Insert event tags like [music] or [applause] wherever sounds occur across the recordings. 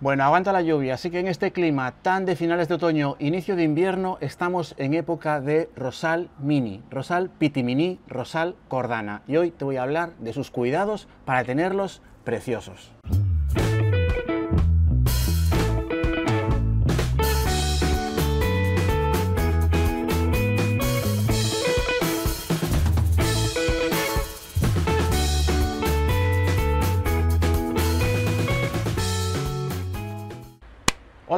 Bueno, aguanta la lluvia, así que en este clima tan de finales de otoño, inicio de invierno, estamos en época de rosal mini, rosal pitimini, rosal cordana. Y hoy te voy a hablar de sus cuidados para tenerlos preciosos.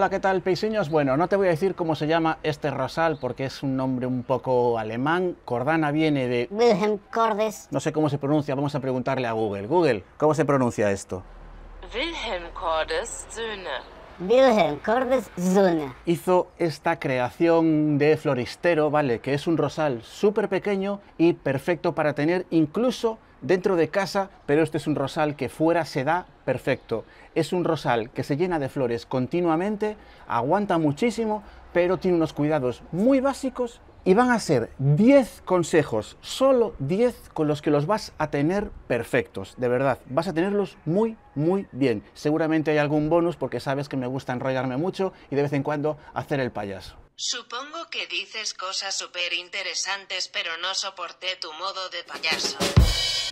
Hola, ¿qué tal, peiseños? Bueno, no te voy a decir cómo se llama este rosal porque es un nombre un poco alemán. Cordana viene de... Wilhelm Cordes. No sé cómo se pronuncia, vamos a preguntarle a Google. Google, ¿cómo se pronuncia esto? Wilhelm Cordes Söhne. Wilhelm Cordes Söhne. Hizo esta creación de floristero, ¿vale? Que es un rosal súper pequeño y perfecto para tener incluso dentro de casa, pero este es un rosal que fuera se da perfecto. Es un rosal que se llena de flores continuamente, aguanta muchísimo, pero tiene unos cuidados muy básicos y van a ser 10 consejos, solo 10 con los que los vas a tener perfectos, de verdad, vas a tenerlos muy, muy bien. Seguramente hay algún bonus porque sabes que me gusta enrollarme mucho y de vez en cuando hacer el payaso. Supongo que dices cosas súper interesantes, pero no soporté tu modo de payaso.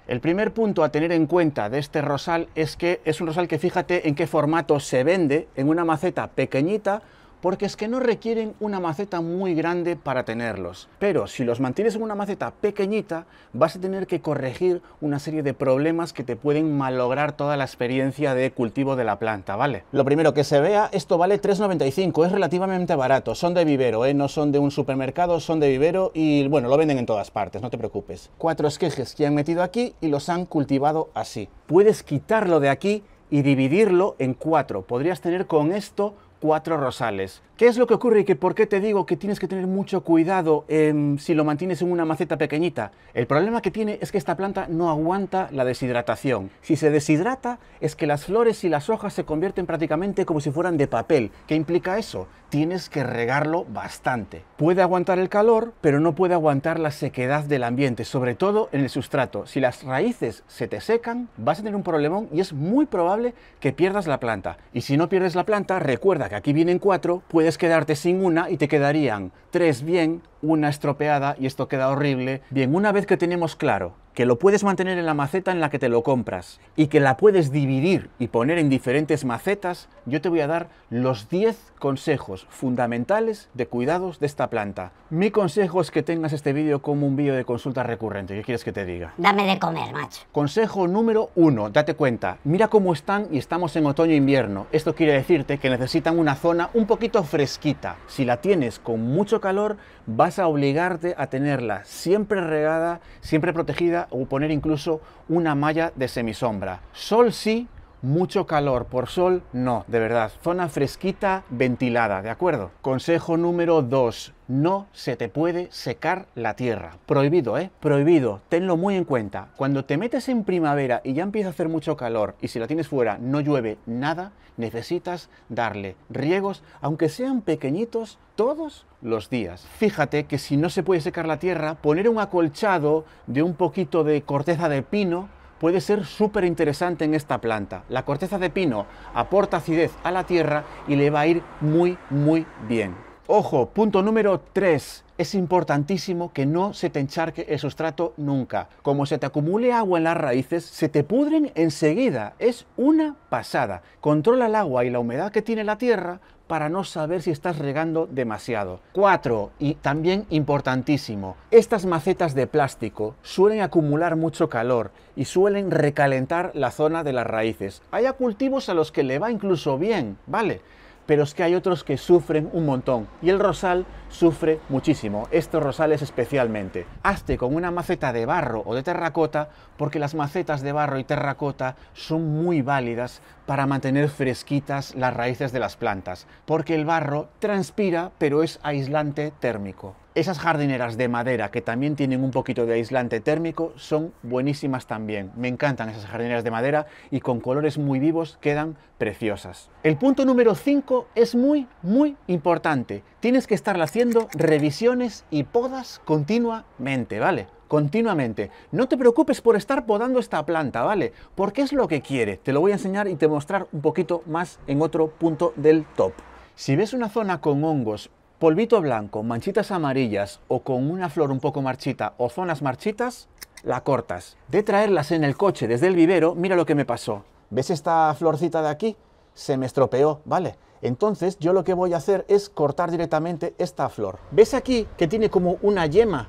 El primer punto a tener en cuenta de este rosal es que es un rosal que fíjate en qué formato se vende en una maceta pequeñita porque es que no requieren una maceta muy grande para tenerlos. Pero si los mantienes en una maceta pequeñita, vas a tener que corregir una serie de problemas que te pueden malograr toda la experiencia de cultivo de la planta, ¿vale? Lo primero que se vea, esto vale 3,95, es relativamente barato, son de vivero, ¿eh? no son de un supermercado, son de vivero y bueno, lo venden en todas partes, no te preocupes. Cuatro esquejes que han metido aquí y los han cultivado así. Puedes quitarlo de aquí y dividirlo en cuatro. Podrías tener con esto cuatro rosales. ¿Qué es lo que ocurre y por qué te digo que tienes que tener mucho cuidado em, si lo mantienes en una maceta pequeñita? El problema que tiene es que esta planta no aguanta la deshidratación. Si se deshidrata es que las flores y las hojas se convierten prácticamente como si fueran de papel. ¿Qué implica eso? Tienes que regarlo bastante. Puede aguantar el calor, pero no puede aguantar la sequedad del ambiente, sobre todo en el sustrato. Si las raíces se te secan, vas a tener un problemón y es muy probable que pierdas la planta. Y si no pierdes la planta, recuerda aquí vienen cuatro, puedes quedarte sin una y te quedarían tres bien, una estropeada y esto queda horrible. Bien, una vez que tenemos claro que lo puedes mantener en la maceta en la que te lo compras y que la puedes dividir y poner en diferentes macetas, yo te voy a dar los 10 consejos fundamentales de cuidados de esta planta. Mi consejo es que tengas este vídeo como un vídeo de consulta recurrente. ¿Qué quieres que te diga? Dame de comer, macho. Consejo número 1. Date cuenta. Mira cómo están y estamos en otoño-invierno. E Esto quiere decirte que necesitan una zona un poquito fresquita. Si la tienes con mucho calor, vas a obligarte a tenerla siempre regada, siempre protegida o poner incluso una malla de semisombra. Sol sí, mucho calor por sol, no, de verdad. Zona fresquita, ventilada, ¿de acuerdo? Consejo número 2. No se te puede secar la tierra. Prohibido, ¿eh? Prohibido. Tenlo muy en cuenta. Cuando te metes en primavera y ya empieza a hacer mucho calor y si la tienes fuera no llueve nada, necesitas darle riegos, aunque sean pequeñitos, todos los días. Fíjate que si no se puede secar la tierra, poner un acolchado de un poquito de corteza de pino puede ser súper interesante en esta planta. La corteza de pino aporta acidez a la tierra y le va a ir muy, muy bien. Ojo, punto número 3. Es importantísimo que no se te encharque el sustrato nunca. Como se te acumule agua en las raíces, se te pudren enseguida. Es una pasada. Controla el agua y la humedad que tiene la tierra para no saber si estás regando demasiado. 4. Y también importantísimo, estas macetas de plástico suelen acumular mucho calor y suelen recalentar la zona de las raíces. Hay cultivos a los que le va incluso bien, ¿vale? pero es que hay otros que sufren un montón y el rosal sufre muchísimo, estos rosales especialmente. Hazte con una maceta de barro o de terracota porque las macetas de barro y terracota son muy válidas para mantener fresquitas las raíces de las plantas, porque el barro transpira pero es aislante térmico. Esas jardineras de madera que también tienen un poquito de aislante térmico son buenísimas también. Me encantan esas jardineras de madera y con colores muy vivos quedan preciosas. El punto número 5 es muy, muy importante. Tienes que estar haciendo revisiones y podas continuamente, ¿vale? continuamente. No te preocupes por estar podando esta planta, ¿vale? Porque es lo que quiere. Te lo voy a enseñar y te mostrar un poquito más en otro punto del top. Si ves una zona con hongos, polvito blanco, manchitas amarillas o con una flor un poco marchita o zonas marchitas, la cortas. De traerlas en el coche desde el vivero, mira lo que me pasó. ¿Ves esta florcita de aquí? Se me estropeó, ¿vale? Entonces yo lo que voy a hacer es cortar directamente esta flor. ¿Ves aquí que tiene como una yema?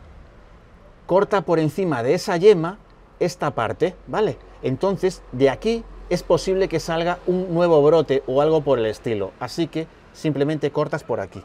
corta por encima de esa yema esta parte, ¿vale? Entonces, de aquí es posible que salga un nuevo brote o algo por el estilo. Así que simplemente cortas por aquí.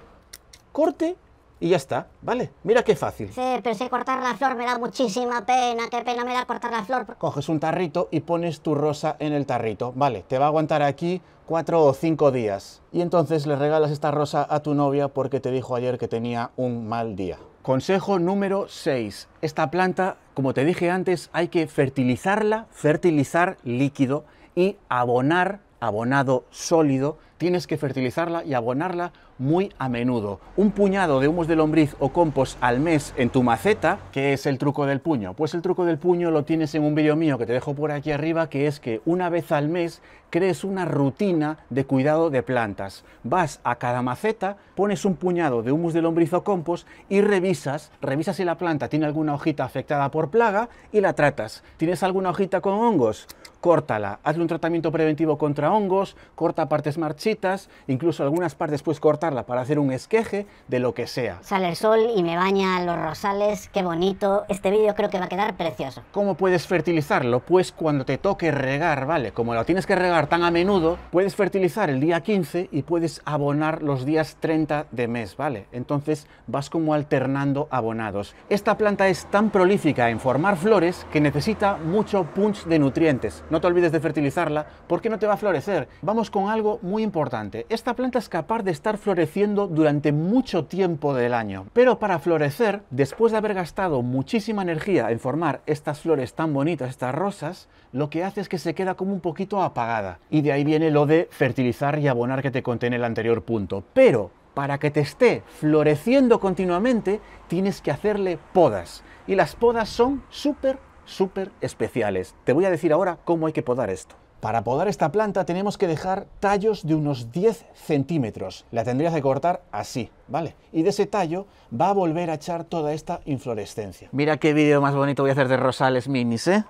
Corte y ya está, ¿vale? Mira qué fácil. Sí, pero si cortar la flor me da muchísima pena, qué pena me da cortar la flor. Coges un tarrito y pones tu rosa en el tarrito, ¿vale? Te va a aguantar aquí cuatro o cinco días. Y entonces le regalas esta rosa a tu novia porque te dijo ayer que tenía un mal día. Consejo número 6. Esta planta, como te dije antes, hay que fertilizarla, fertilizar líquido y abonar abonado sólido, tienes que fertilizarla y abonarla muy a menudo. Un puñado de humos de lombriz o compost al mes en tu maceta, ¿qué es el truco del puño? Pues el truco del puño lo tienes en un vídeo mío que te dejo por aquí arriba, que es que una vez al mes crees una rutina de cuidado de plantas. Vas a cada maceta, pones un puñado de humus de lombriz o compost y revisas, revisas si la planta tiene alguna hojita afectada por plaga y la tratas. ¿Tienes alguna hojita con hongos? Córtala, hazle un tratamiento preventivo contra hongos, corta partes marchitas, incluso algunas partes puedes cortarla para hacer un esqueje de lo que sea. Sale el sol y me baña los rosales, qué bonito. Este vídeo creo que va a quedar precioso. ¿Cómo puedes fertilizarlo? Pues cuando te toque regar, ¿vale? Como lo tienes que regar tan a menudo, puedes fertilizar el día 15 y puedes abonar los días 30 de mes, ¿vale? Entonces vas como alternando abonados. Esta planta es tan prolífica en formar flores que necesita mucho punch de nutrientes. No te olvides de fertilizarla porque no te va a florecer. Vamos con algo muy importante. Esta planta es capaz de estar floreciendo durante mucho tiempo del año, pero para florecer, después de haber gastado muchísima energía en formar estas flores tan bonitas, estas rosas, lo que hace es que se queda como un poquito apagada. Y de ahí viene lo de fertilizar y abonar que te conté en el anterior punto. Pero para que te esté floreciendo continuamente, tienes que hacerle podas. Y las podas son súper, súper especiales. Te voy a decir ahora cómo hay que podar esto. Para podar esta planta tenemos que dejar tallos de unos 10 centímetros. La tendrías que cortar así, ¿vale? Y de ese tallo va a volver a echar toda esta inflorescencia. Mira qué vídeo más bonito voy a hacer de rosales minis, ¿eh?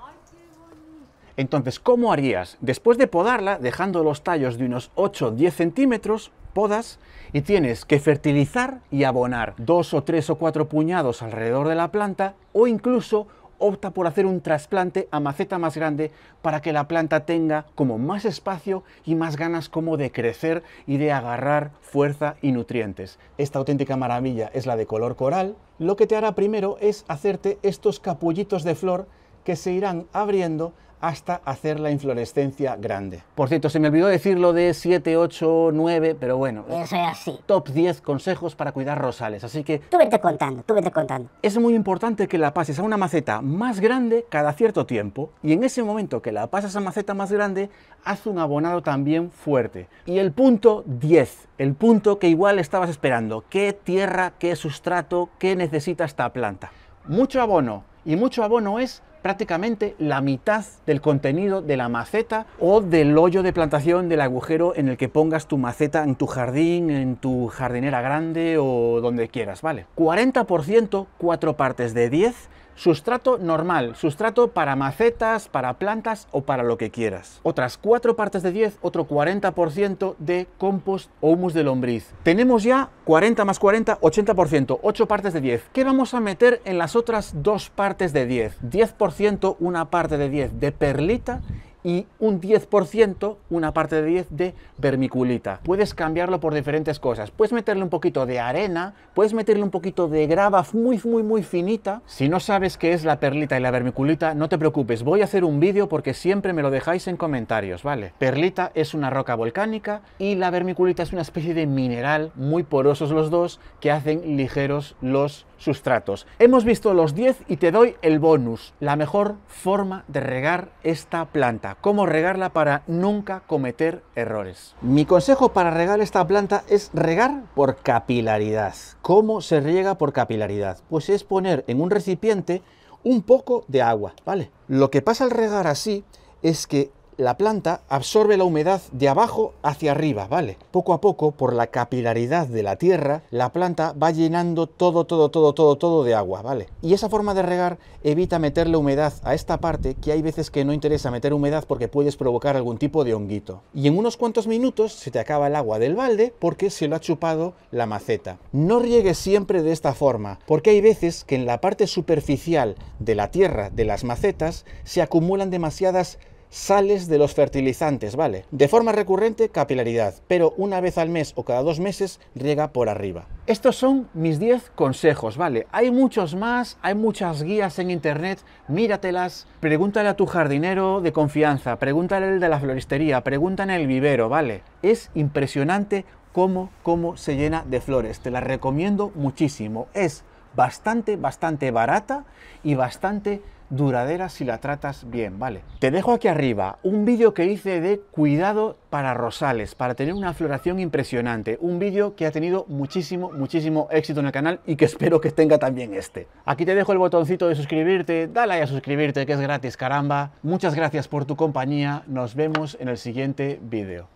Entonces, ¿cómo harías? Después de podarla, dejando los tallos de unos 8-10 o centímetros, podas y tienes que fertilizar y abonar dos o tres o cuatro puñados alrededor de la planta o incluso opta por hacer un trasplante a maceta más grande para que la planta tenga como más espacio y más ganas como de crecer y de agarrar fuerza y nutrientes. Esta auténtica maravilla es la de color coral. Lo que te hará primero es hacerte estos capullitos de flor que se irán abriendo hasta hacer la inflorescencia grande. Por cierto, se me olvidó decirlo de 7, 8, 9, pero bueno. Eso es así. Top 10 consejos para cuidar rosales, así que... Tú vete contando, tú vete contando. Es muy importante que la pases a una maceta más grande cada cierto tiempo y en ese momento que la pasas a maceta más grande, haz un abonado también fuerte. Y el punto 10, el punto que igual estabas esperando, qué tierra, qué sustrato, qué necesita esta planta. Mucho abono, y mucho abono es prácticamente la mitad del contenido de la maceta o del hoyo de plantación del agujero en el que pongas tu maceta en tu jardín, en tu jardinera grande o donde quieras, ¿vale? 40%, 4 partes de 10 Sustrato normal, sustrato para macetas, para plantas o para lo que quieras. Otras 4 partes de 10, otro 40% de compost o humus de lombriz. Tenemos ya 40 más 40, 80%, 8 partes de 10. ¿Qué vamos a meter en las otras 2 partes de 10? 10%, una parte de 10 de perlita y un 10%, una parte de 10 de vermiculita. Puedes cambiarlo por diferentes cosas. Puedes meterle un poquito de arena, puedes meterle un poquito de grava muy, muy, muy finita. Si no sabes qué es la perlita y la vermiculita, no te preocupes, voy a hacer un vídeo porque siempre me lo dejáis en comentarios, ¿vale? Perlita es una roca volcánica y la vermiculita es una especie de mineral muy porosos los dos que hacen ligeros los sustratos. Hemos visto los 10 y te doy el bonus, la mejor forma de regar esta planta cómo regarla para nunca cometer errores. Mi consejo para regar esta planta es regar por capilaridad. ¿Cómo se riega por capilaridad? Pues es poner en un recipiente un poco de agua, ¿vale? Lo que pasa al regar así es que la planta absorbe la humedad de abajo hacia arriba, ¿vale? Poco a poco, por la capilaridad de la tierra, la planta va llenando todo, todo, todo, todo, todo de agua, ¿vale? Y esa forma de regar evita meterle humedad a esta parte, que hay veces que no interesa meter humedad porque puedes provocar algún tipo de honguito. Y en unos cuantos minutos se te acaba el agua del balde porque se lo ha chupado la maceta. No riegues siempre de esta forma, porque hay veces que en la parte superficial de la tierra de las macetas se acumulan demasiadas sales de los fertilizantes, ¿vale? De forma recurrente, capilaridad, pero una vez al mes o cada dos meses riega por arriba. Estos son mis 10 consejos, ¿vale? Hay muchos más, hay muchas guías en internet, míratelas, pregúntale a tu jardinero de confianza, pregúntale al de la floristería, pregúntale el vivero, ¿vale? Es impresionante cómo, cómo se llena de flores, te las recomiendo muchísimo, es bastante, bastante barata y bastante duradera si la tratas bien, ¿vale? Te dejo aquí arriba un vídeo que hice de cuidado para rosales, para tener una floración impresionante. Un vídeo que ha tenido muchísimo, muchísimo éxito en el canal y que [laughs] espero que tenga también este. Aquí te dejo el botoncito de suscribirte, dale a suscribirte que es gratis, caramba. Muchas gracias por tu compañía, nos vemos en el siguiente vídeo.